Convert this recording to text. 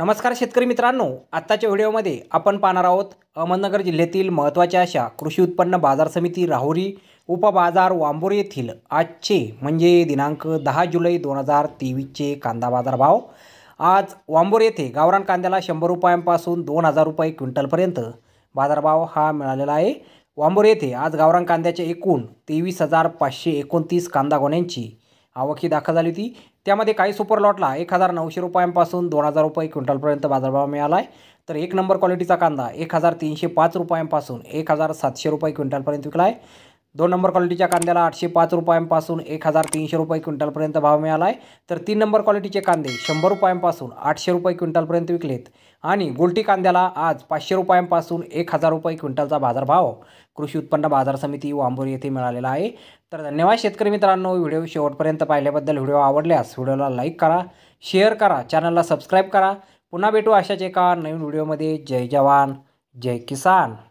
नमस्कार शेतकरी मित्रांनो आत्ताच्या व्हिडिओमध्ये आपण पाहणार आहोत अहमदनगर जिल्ह्यातील महत्त्वाच्या अशा कृषी उत्पन्न बाजार समिती राहुरी उपबाजार वांबोर येथील आजचे म्हणजे दिनांक दहा जुलै दोन हजार तेवीसचे कांदा बाजार भाव आज वांबोर येथे गावरान कांद्याला शंभर रुपयांपासून दोन हजार रुपये क्विंटलपर्यंत बाजारभाव हा मिळालेला आहे वांबोर येथे आज गावरान कांद्याचे एकूण तेवीस हजार पाचशे एकोणतीस कांदा गोण्यांची आवक ही दाखल झाली होती त्यामध्ये काही सुपर लॉटला एक हजार नऊशे रुपयांपासून दोन हजार रुपये क्विंटलपर्यंत बाजारभाव मिळाला आहे तर एक नंबर क्वालिटीचा कांदा एक हजार तीनशे पाच रुपयांपासून एक हजार सातशे रुपये क्विंटलपर्यंत विकला आहे दोन नंबर क्वालिटीच्या कांद्याला आठशे पाच रुपयांपासून एक हजार तीनशे रुपये क्विंटलपर्यंत भाव मिळाला आहे तर तीन नंबर क्वालिटीचे कांदे शंभर रुपयांपासून आठशे रुपये क्विंटलपर्यंत विकलेत आणि गुलटी कांद्याला आज पाचशे रुपयांपासून एक हजार रुपये क्विंटलचा बाजारभाव कृषी उत्पन्न बाजार समिती वांबोरी येथे मिळालेला आहे तर धन्यवाद शेतकरी मित्रांनो व्हिडिओ शेवटपर्यंत पाहिल्याबद्दल व्हिडिओ आवडल्यास व्हिडिओला लाईक करा शेअर करा चॅनलला सबस्क्राईब करा पुन्हा भेटू अशाच एका नवीन व्हिडिओमध्ये जय जवान जय किसान